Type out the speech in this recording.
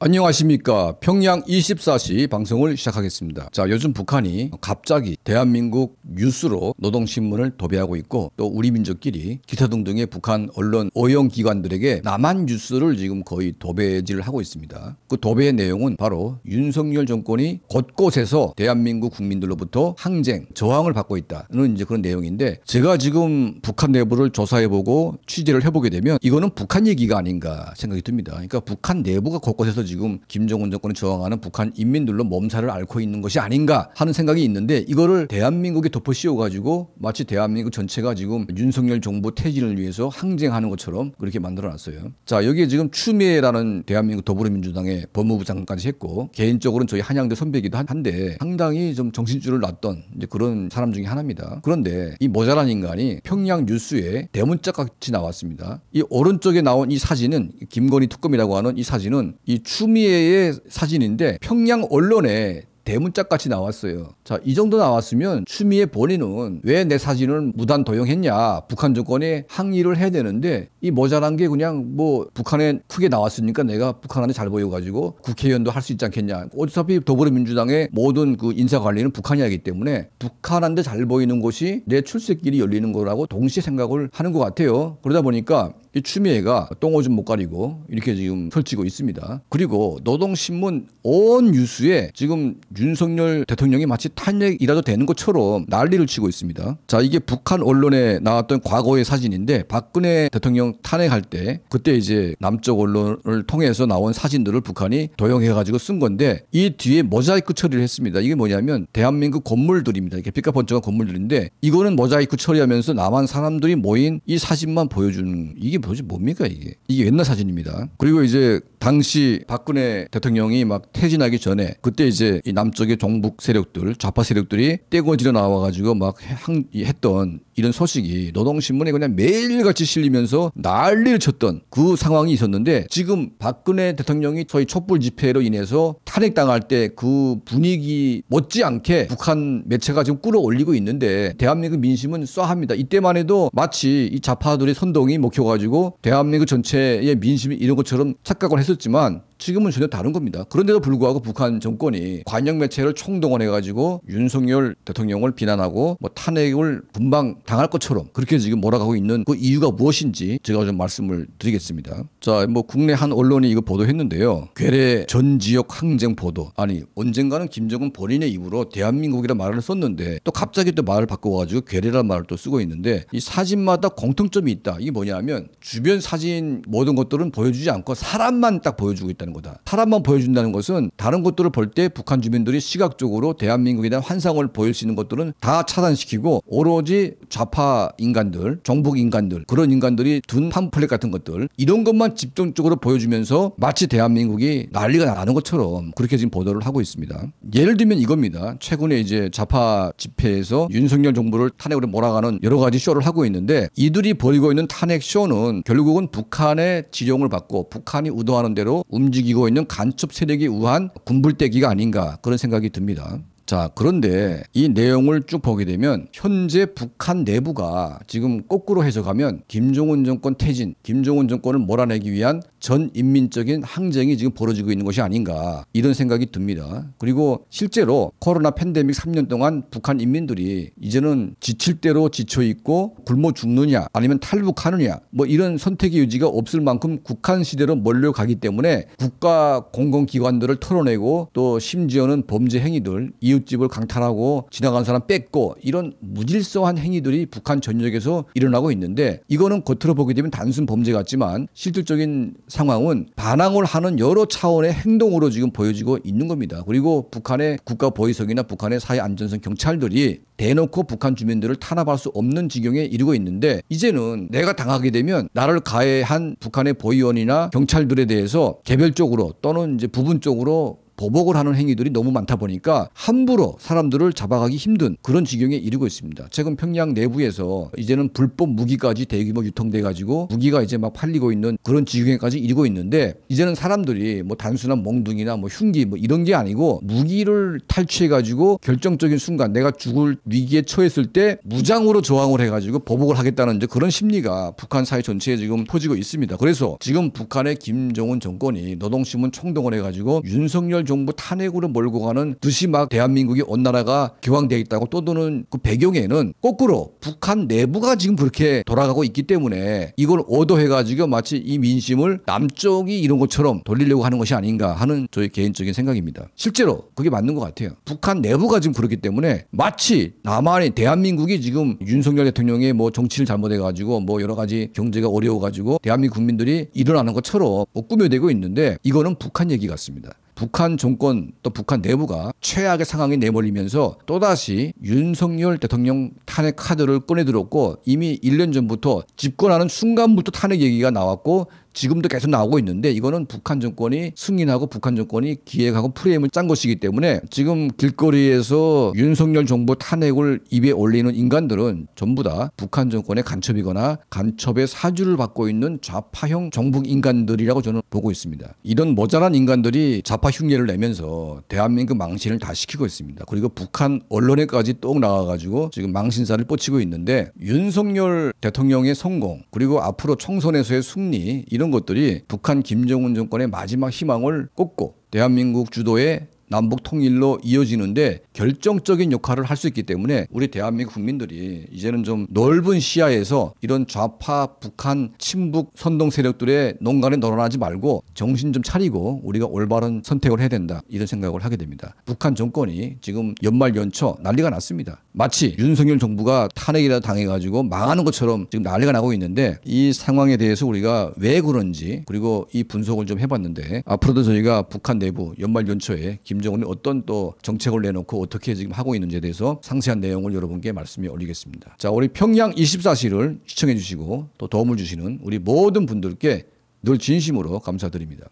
안녕하십니까. 평양 24시 방송을 시작하겠습니다. 자, 요즘 북한이 갑자기 대한민국 뉴스로 노동신문을 도배하고 있고 또 우리 민족끼리 기타 등등의 북한 언론 오영기관들에게 남한 뉴스를 지금 거의 도배질을 하고 있습니다. 그 도배의 내용은 바로 윤석열 정권이 곳곳에서 대한민국 국민들로부터 항쟁, 저항을 받고 있다는 이제 그런 내용인데 제가 지금 북한 내부를 조사해보고 취재를 해보게 되면 이거는 북한 얘기가 아닌가 생각이 듭니다. 그러니까 북한 내부가 곳곳에서 지금 김정은 정권이 저항하는 북한 인민들로 몸살을 앓고 있는 것이 아닌가 하는 생각이 있는데 이거를 대한민국에 덮어씌워가지고 마치 대한민국 전체가 지금 윤석열 정부 퇴진을 위해서 항쟁하는 것처럼 그렇게 만들어놨어요. 자 여기에 지금 추미애라는 대한민국 더불어민주당의 법무부 장관까지 했고 개인적으로는 저희 한양대 선배이기도 한데 상당히 좀 정신줄을 놨던 그런 사람 중에 하나입니다. 그런데 이 모자란 인간이 평양 뉴스에 대문짝 같이 나왔습니다. 이 오른쪽에 나온 이 사진은 김건희 특검이라고 하는 이 사진은 이추 추미애의 사진인데 평양 언론에 대문짝같이 나왔어요. 자, 이 정도 나왔으면 추미애 본인은 왜 내 사진을 무단 도용했냐 북한 정권에 항의를 해야 되는데 이 모자란 게 그냥 뭐 북한에 크게 나왔으니까 내가 북한한테 잘 보여가지고 국회의원도 할 수 있지 않겠냐. 어차피 더불어민주당의 모든 그 인사 관리는 북한이 하기 때문에 북한한테 잘 보이는 곳이 내 출세길이 열리는 거라고 동시에 생각을 하는 것 같아요. 그러다 보니까 이 추미애가 똥오줌 못 가리고 이렇게 지금 설치고 있습니다. 그리고 노동신문 온 뉴스에 지금 윤석열 대통령이 마치 탄핵이라도 되는 것처럼 난리를 치고 있습니다. 자 이게 북한 언론에 나왔던 과거의 사진인데 박근혜 대통령 탄핵할 때 그때 이제 남쪽 언론을 통해서 나온 사진들을 북한이 도용해가지고 쓴 건데 이 뒤에 모자이크 처리를 했습니다. 이게 뭐냐면 대한민국 건물들입니다. 이렇게 빛과 번쩍한 건물들인데 이거는 모자이크 처리하면서 남한 사람들이 모인 이 사진만 보여주는 이게 이게 도대체 뭡니까 이게 이게 옛날 사진입니다. 그리고 이제 당시 박근혜 대통령이 막 퇴진하기 전에 그때 이제 이 남쪽의 종북 세력들 좌파 세력들이 떼거지로 나와가지고 막 항, 했던 이런 소식이 노동신문에 그냥 매일같이 실리면서 난리를 쳤던 그 상황이 있었는데 지금 박근혜 대통령이 저희 촛불 집회로 인해서 탄핵당할 때 그 분위기 못지않게 북한 매체가 지금 끌어올리고 있는데 대한민국 민심은 쏴합니다. 이때만 해도 마치 이 좌파들의 선동이 먹혀가지고 대한민국 전체의 민심이 이런 것처럼 착각을 했 했었지만 지금은 전혀 다른 겁니다. 그런데도 불구하고 북한 정권이 관영 매체를 총동원해가지고 윤석열 대통령을 비난하고 뭐 탄핵을 분방 당할 것처럼 그렇게 지금 몰아가고 있는 그 이유가 무엇인지 제가 좀 말씀을 드리겠습니다. 자, 뭐 국내 한 언론이 이거 보도했는데요. 괴뢰 전 지역 항쟁 보도. 아니, 언젠가는 김정은 본인의 입으로 대한민국이라 말을 썼는데 또 갑자기 또 말을 바꿔가지고 괴뢰란 말을 또 쓰고 있는데 이 사진마다 공통점이 있다. 이게 뭐냐면 주변 사진 모든 것들은 보여주지 않고 사람만 딱 보여주고 있다 보여준다는 거다. 탈한번 보여준다는 것은 다른 것들을 볼 때 북한 주민들이 시각적으로 대한민국에 대한 환상을 보일 수 있는 것들은 다 차단시키고 오로지 좌파 인간들, 정북 인간들 그런 인간들이 둔 팜플렛 같은 것들 이런 것만 집중적으로 보여주면서 마치 대한민국이 난리가 나는 것처럼 그렇게 지금 보도를 하고 있습니다. 예를 들면 이겁니다. 최근에 이제 좌파 집회에서 윤석열 정부를 탄핵으로 몰아가는 여러 가지 쇼를 하고 있는데 이들이 벌이고 있는 탄핵 쇼는 결국은 북한의 지령을 받고 북한이 우도하는 대로 움직 움직이고 있는 간첩 세력이 우한 군불대기가 아닌가 그런 생각이 듭니다. 자, 그런데 이 내용을 쭉 보게 되면 현재 북한 내부가 지금 거꾸로 해석하면 김정은 정권 퇴진, 김정은 정권을 몰아내기 위한 전인민적인 항쟁이 지금 벌어지고 있는 것이 아닌가 이런 생각이 듭니다. 그리고 실제로 코로나 팬데믹 3년 동안 북한 인민들이 이제는 지칠 대로 지쳐 있고 굶어 죽느냐 아니면 탈북하느냐 뭐 이런 선택의 여지가 없을 만큼 국한 시대로 몰려가기 때문에 국가 공공기관들을 털어내고 또 심지어는 범죄 행위들 이유 이웃집을 강탈하고 지나간 사람 뺏고 이런 무질서한 행위들이 북한 전역에서 일어나고 있는데 이거는 겉으로 보게 되면 단순 범죄 같지만 실질적인 상황은 반항을 하는 여러 차원의 행동으로 지금 보여지고 있는 겁니다. 그리고 북한의 국가 보위석이나 북한의 사회 안전성 경찰들이 대놓고 북한 주민들을 탄압할 수 없는 지경에 이르고 있는데 이제는 내가 당하게 되면 나를 가해한 북한의 보위원이나 경찰들에 대해서 개별적으로 또는 이제 부분적으로 보복을 하는 행위들이 너무 많다 보니까 함부로 사람들을 잡아가기 힘든 그런 지경에 이르고 있습니다. 최근 평양 내부에서 이제는 불법 무기까지 대규모 유통돼 가지고 무기가 이제 막 팔리고 있는 그런 지경에까지 이르고 있는데 이제는 사람들이 뭐 단순한 몽둥이나 뭐 흉기 뭐 이런 게 아니고 무기를 탈취해 가지고 결정적인 순간 내가 죽을 위기에 처했을 때 무장으로 저항을 해 가지고 보복을 하겠다는 이제 그런 심리가 북한 사회 전체에 지금 퍼지고 있습니다. 그래서 지금 북한의 김정은 정권이 노동신문 총동원해 가지고 윤석열 정부 그 탄핵으로 몰고 가는 듯이 막 대한민국이 온 나라가 기왕어 있다고 떠도는그 배경에는 거꾸로 북한 내부가 지금 그렇게 돌아가고 있기 때문에 이걸 오도해가지고 마치 이 민심을 남쪽이 이런 것처럼 돌리려고 하는 것이 아닌가 하는 저의 개인적인 생각입니다. 실제로 그게 맞는 것 같아요. 북한 내부가 지금 그렇기 때문에 마치 남한이 대한민국이 지금 윤석열 대통령의 뭐 정치를 잘못해가지고 뭐 여러 가지 경제가 어려워가지고 대한민국 국민들이 일어나는 것처럼 뭐 꾸며대고 있는데 이거는 북한 얘기 같습니다. 북한 정권 또 북한 내부가 최악의 상황에 내몰리면서 또다시 윤석열 대통령 탄핵 카드를 꺼내들었고 이미 1년 전부터 집권하는 순간부터 탄핵 얘기가 나왔고 지금도 계속 나오고 있는데 이거는 북한 정권이 승인하고 북한 정권이 기획하고 프레임을 짠 것이기 때문에 지금 길거리에서 윤석열 정부 탄핵을 입에 올리는 인간들은 전부 다 북한 정권의 간첩이거나 간첩의 사주를 받고 있는 좌파형 정북 인간들이라고 저는 보고 있습니다. 이런 모자란 인간들이 좌파 흉내를 내면서 대한민국 망신을 다 시키고 있습니다. 그리고 북한 언론에까지 똑 나와가지고 지금 망신사를 뻗치고 있는데 윤석열 대통령의 성공 그리고 앞으로 총선에서의 승리 이런 이런 것들이 북한 김정은 정권의 마지막 희망을 꺾고 대한민국 주도의 남북 통일로 이어지는데 결정적인 역할을 할 수 있기 때문에 우리 대한민국 국민들이 이제는 좀 넓은 시야에서 이런 좌파 북한 친북 선동 세력들의 농간에 놀어나지 말고 정신 좀 차리고 우리가 올바른 선택을 해야 된다 이런 생각을 하게 됩니다. 북한 정권이 지금 연말 연초 난리가 났습니다. 마치 윤석열 정부가 탄핵이라 당해가지고 망하는 것처럼 지금 난리가 나고 있는데 이 상황에 대해서 우리가 왜 그런지 그리고 이 분석을 좀 해봤는데 앞으로도 저희가 북한 내부 연말 연초에 김 임종원이 어떤 또 정책을 내놓고 어떻게 지금 하고 있는지에 대해서 상세한 내용을 여러분께 말씀해 올리겠습니다. 자, 우리 평양 24시를 시청해 주시고 또 도움을 주시는 우리 모든 분들께 늘 진심으로 감사드립니다.